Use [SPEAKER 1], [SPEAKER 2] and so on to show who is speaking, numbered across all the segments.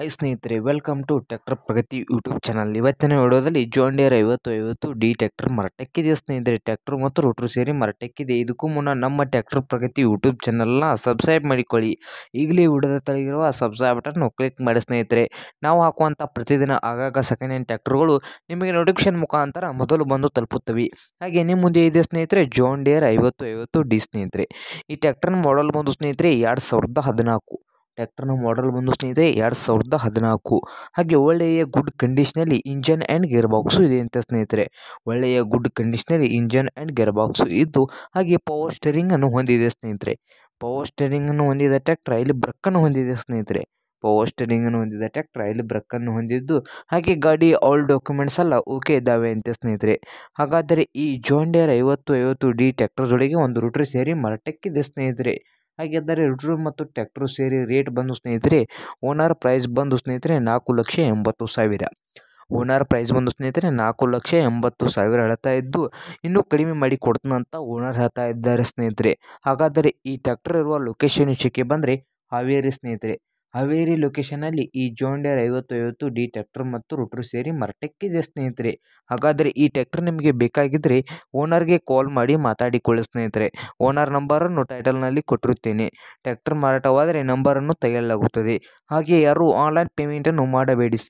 [SPEAKER 1] high ಸ್ನೇಹಿತರೆ welcome to tractor Pragati YouTube channel ಇವತ್ತಿನ ವಿಡಿಯೋದಲ್ಲಿ ಜೋನ್ ಡಿಯರ್ ಐವತ್ತು ಐವತ್ತು ಡಿ ಟ್ಯಾಕ್ಟರ್ ಮರಟಕ್ಕಿದೆ ಸ್ನೇಹಿತರೆ ಟ್ಯಾಕ್ಟರ್ ಮತ್ತು ರೋಟ್ರು ಸೇರಿ ಮರಟಕ್ಕಿದೆ ಇದಕ್ಕೂ ಮುನ್ನ ನಮ್ಮ ಟ್ಯಾಕ್ಟರ್ ಪ್ರಗತಿ ಯೂಟ್ಯೂಬ್ ಚಾನಲ್ನ ಸಬ್ಸ್ಕ್ರೈಬ್ ಮಾಡಿಕೊಳ್ಳಿ ಈಗಲೇ ವಿಡಿಯೋದ ತಳಗಿರುವ ಸಬ್ಸ್ಕ್ರೈಬ್ ಬಟನ್ನು ಕ್ಲಿಕ್ ಮಾಡಿ ಸ್ನೇಹಿತರೆ ನಾವು ಹಾಕುವಂಥ ಪ್ರತಿದಿನ ಆಗಾಗ ಸೆಕೆಂಡ್ ಹ್ಯಾಂಡ್ ಟ್ಯಾಕ್ಟರ್ಗಳು ನಿಮಗೆ ನೋಟಿಫಿಕೇಶನ್ ಮುಖಾಂತರ ಮೊದಲು ಬಂದು ತಲುಪುತ್ತವೆ ಹಾಗೆ ನಿಮ್ಮ ಮುಂದೆ ಇದೆ ಸ್ನೇಹಿತರೆ ಜೋನ್ ಡಿಯರ್ ಐವತ್ತು ಐವತ್ತು ಡಿ ಸ್ನೇಹಿತರೆ ಈ ಟ್ಯಾಕ್ಟರ್ನ ಮಾಡಲ್ ಬಂದು ಸ್ನೇಹಿತರೆ ಎರಡು ಸಾವಿರದ ಹದಿನಾಲ್ಕು ಟ್ಯಾಕ್ಟರ್ನ ಮಾಡಲ್ ಬಂದು ಸ್ನೇಹಿತರೆ ಎರಡು ಸಾವಿರದ ಹದಿನಾಲ್ಕು ಹಾಗೆ ಒಳ್ಳೆಯ ಗುಡ್ ಕಂಡೀಷ್ನಲ್ಲಿ ಇಂಜನ್ ಆ್ಯಂಡ್ ಗೇರ್ ಬಾಕ್ಸು ಇದೆ ಅಂತ ಸ್ನೇಹಿತರೆ ಒಳ್ಳೆಯ ಗುಡ್ ಕಂಡೀಷ್ನಲ್ಲಿ ಇಂಜನ್ ಆ್ಯಂಡ್ ಗೇರ್ ಬಾಕ್ಸು ಇದ್ದು ಹಾಗೆ ಪವರ್ ಸ್ಟೇರಿಂಗನ್ನು ಹೊಂದಿದೆ ಸ್ನೇಹಿತರೆ ಪವರ್ ಸ್ಟೇರಿಂಗನ್ನು ಹೊಂದಿದ ಟ್ಯಾಕ್ಟರ್ ಇಲ್ಲಿ ಬ್ರಕ್ಕನ್ನು ಹೊಂದಿದೆ ಸ್ನೇಹಿತರೆ ಪವರ್ ಅನ್ನು ಹೊಂದಿದ ಟ್ಯಾಕ್ಟರ್ ಇಲ್ಲಿ ಬ್ರಕ್ಕನ್ನು ಹೊಂದಿದ್ದು ಹಾಗೆ ಗಾಡಿ ಆಲ್ ಡಾಕ್ಯುಮೆಂಟ್ಸ್ ಎಲ್ಲ ಓಕೆ ಇದ್ದಾವೆ ಅಂತ ಸ್ನೇಹಿತರೆ ಹಾಗಾದರೆ ಈ ಜಾಂಡಿಯರ್ ಐವತ್ತು ಐವತ್ತು ಡಿ ಟ್ಯಾಕ್ಟರ್ ಜೊತೆಗೆ ಒಂದು ರೂಟ್ರಿ ಸೇರಿ ಮರಟಕ್ಕಿದೆ ಸ್ನೇಹಿತರೆ ಹಾಗೆಂದರೆ ರುಡ್ರು ಮತ್ತು ಟ್ಯಾಕ್ಟ್ರು ಸೇರಿ ರೇಟ್ ಬಂದು ಸ್ನೇಹಿತರೆ ಓನರ್ ಪ್ರೈಸ್ ಬಂದು ಸ್ನೇಹಿತರೆ ನಾಲ್ಕು ಲಕ್ಷ ಎಂಬತ್ತು ಸಾವಿರ ಓನರ್ ಪ್ರೈಸ್ ಬಂದು ಸ್ನೇಹಿತರೆ ನಾಲ್ಕು ಲಕ್ಷ ಎಂಬತ್ತು ಸಾವಿರ ಹೇಳ್ತಾ ಇದ್ದು ಇನ್ನೂ ಕಡಿಮೆ ಮಾಡಿ ಕೊಡ್ತಾನಂತ ಓನರ್ ಹೇಳ್ತಾ ಇದ್ದಾರೆ ಸ್ನೇಹಿತರೆ ಹಾಗಾದರೆ ಈ ಟ್ಯಾಕ್ಟರ್ ಇರುವ ಲೊಕೇಶನ್ ವಿಷಯಕ್ಕೆ ಬಂದರೆ ಹಾವೇರಿ ಸ್ನೇಹಿತರೆ ಹಾವೇರಿ ಲೊಕೇಶನಲ್ಲಿ ಈ ಐವತ್ತು ಐವತ್ತು ಡಿ ಟ್ಯಾಕ್ಟ್ರ್ ಮತ್ತು ರುಟ್ರು ಸೇರಿ ಮರ್ಟೆಕ್ಕಿದೆ ಸ್ನೇಹಿತರೆ ಹಾಗಾದರೆ ಈ ಟ್ಯಾಕ್ಟ್ರ್ ನಿಮಗೆ ಬೇಕಾಗಿದ್ದರೆ ಓನರ್ಗೆ ಕಾಲ್ ಮಾಡಿ ಮಾತಾಡಿಕೊಳ್ಳಿ ಸ್ನೇಹಿತರೆ ಓನರ್ ನಂಬರನ್ನು ಟೈಟಲ್ನಲ್ಲಿ ಕೊಟ್ಟಿರುತ್ತೇನೆ ಟ್ಯಾಕ್ಟ್ರ್ ಮಾರಾಟವಾದರೆ ನಂಬರನ್ನು ತೆಗೆಯಲಾಗುತ್ತದೆ ಹಾಗೆ ಯಾರು ಆನ್ಲೈನ್ ಪೇಮೆಂಟನ್ನು ಮಾಡಬೇಡಿ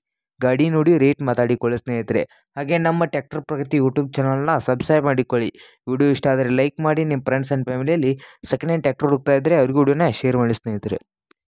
[SPEAKER 1] ಗಾಡಿ ನೋಡಿ ರೇಟ್ ಮಾತಾಡಿಕೊಳ್ಳಿ ಸ್ನೇಹಿತರೆ ಹಾಗೆ ನಮ್ಮ ಟ್ಯಾಕ್ಟರ್ ಪ್ರಗತಿ ಯೂಟ್ಯೂಬ್ ಚಾನಲ್ನ ಸಬ್ಸ್ಕ್ರೈಬ್ ಮಾಡಿಕೊಳ್ಳಿ ವಿಡಿಯೋ ಇಷ್ಟ ಆದರೆ ಲೈಕ್ ಮಾಡಿ ನಿಮ್ಮ ಫ್ರೆಂಡ್ಸ್ ಆ್ಯಂಡ್ ಫ್ಯಾಮಿಲಿಯಲ್ಲಿ ಸೆಕೆಂಡ್ ಹ್ಯಾಂಡ್ ಟ್ಯಾಕ್ಟರ್ ಹುಡುಕ್ತಾ ಇದ್ದರೆ ಅವ್ರಿಗೂ ವಿಡಿಯೋನ ಶೇರ್ ಮಾಡಿ ಸ್ನೇಹಿತರೆ